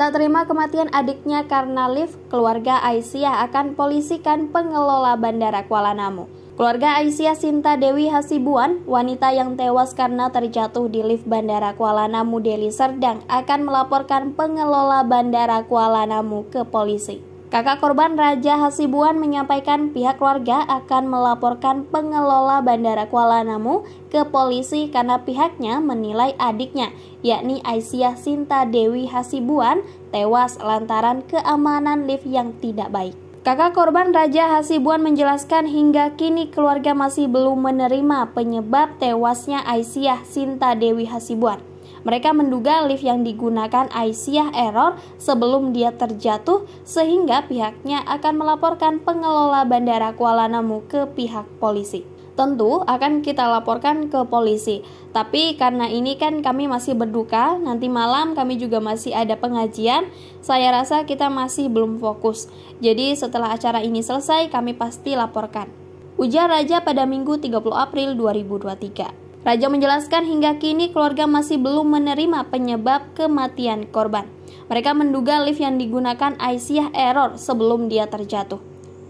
Tak terima kematian adiknya karena lift, keluarga Aisyah akan polisikan pengelola Bandara Kuala Namu. Keluarga Aisyah Sinta Dewi Hasibuan, wanita yang tewas karena terjatuh di lift Bandara Kuala Namu Deli Serdang, akan melaporkan pengelola Bandara Kuala Namu ke polisi. Kakak korban Raja Hasibuan menyampaikan pihak keluarga akan melaporkan pengelola Bandara Kuala Namu ke polisi karena pihaknya menilai adiknya, yakni Aisyah Sinta Dewi Hasibuan, tewas lantaran keamanan lift yang tidak baik. Kakak korban Raja Hasibuan menjelaskan hingga kini keluarga masih belum menerima penyebab tewasnya Aisyah Sinta Dewi Hasibuan. Mereka menduga lift yang digunakan Aisyah error sebelum dia terjatuh sehingga pihaknya akan melaporkan pengelola Bandara Kuala Namu ke pihak polisi tentu akan kita laporkan ke polisi. Tapi karena ini kan kami masih berduka, nanti malam kami juga masih ada pengajian. Saya rasa kita masih belum fokus. Jadi setelah acara ini selesai, kami pasti laporkan. Ujar Raja pada Minggu 30 April 2023. Raja menjelaskan hingga kini keluarga masih belum menerima penyebab kematian korban. Mereka menduga lift yang digunakan Aisyah error sebelum dia terjatuh.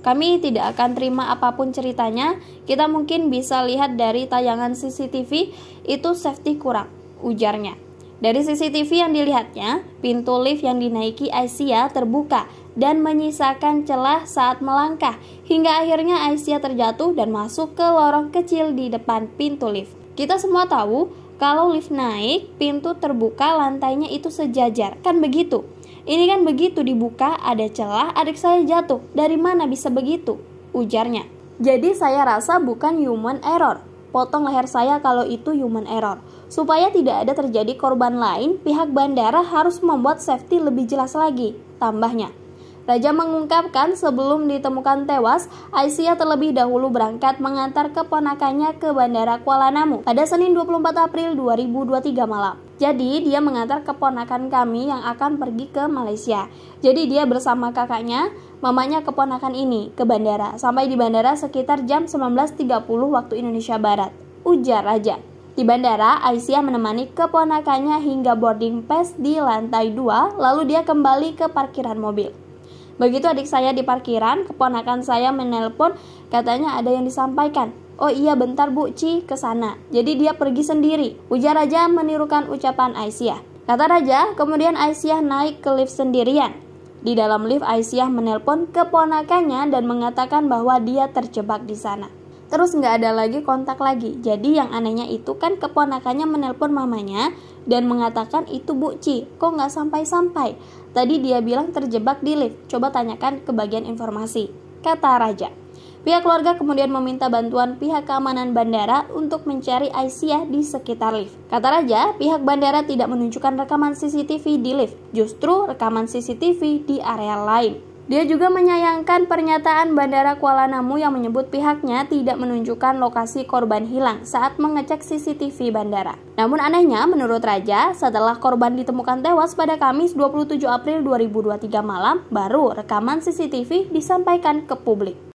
Kami tidak akan terima apapun ceritanya. Kita mungkin bisa lihat dari tayangan CCTV itu safety kurang, ujarnya. Dari CCTV yang dilihatnya, pintu lift yang dinaiki Aisyah terbuka dan menyisakan celah saat melangkah hingga akhirnya Aisyah terjatuh dan masuk ke lorong kecil di depan pintu lift. Kita semua tahu kalau lift naik, pintu terbuka, lantainya itu sejajar. Kan begitu? Ini kan begitu dibuka, ada celah, adik saya jatuh. Dari mana bisa begitu? Ujarnya. Jadi saya rasa bukan human error. Potong leher saya kalau itu human error. Supaya tidak ada terjadi korban lain, pihak bandara harus membuat safety lebih jelas lagi. Tambahnya. Raja mengungkapkan sebelum ditemukan tewas, Aisyah terlebih dahulu berangkat mengantar keponakannya ke Bandara Kuala Namu pada Senin 24 April 2023 malam. Jadi dia mengantar keponakan kami yang akan pergi ke Malaysia. Jadi dia bersama kakaknya, mamanya keponakan ini ke bandara. Sampai di bandara sekitar jam 19.30 waktu Indonesia Barat. Ujar Raja. Di bandara, Aisyah menemani keponakannya hingga boarding pass di lantai 2, lalu dia kembali ke parkiran mobil. Begitu adik saya di parkiran, keponakan saya menelpon, katanya ada yang disampaikan. Oh iya bentar Bu Ci ke sana. Jadi dia pergi sendiri. Ujar raja menirukan ucapan Aisyah. Kata raja, kemudian Aisyah naik ke lift sendirian. Di dalam lift Aisyah menelpon keponakannya dan mengatakan bahwa dia terjebak di sana. Terus nggak ada lagi kontak lagi. Jadi yang anehnya itu kan keponakannya menelpon mamanya dan mengatakan itu Bu Ci, kok nggak sampai-sampai? Tadi dia bilang terjebak di lift. Coba tanyakan ke bagian informasi. Kata Raja. Pihak keluarga kemudian meminta bantuan pihak keamanan bandara untuk mencari Aisyah di sekitar lift. Kata Raja, pihak bandara tidak menunjukkan rekaman CCTV di lift, justru rekaman CCTV di area lain. Dia juga menyayangkan pernyataan Bandara Kuala Namu yang menyebut pihaknya tidak menunjukkan lokasi korban hilang saat mengecek CCTV bandara. Namun anehnya, menurut Raja, setelah korban ditemukan tewas pada Kamis 27 April 2023 malam, baru rekaman CCTV disampaikan ke publik.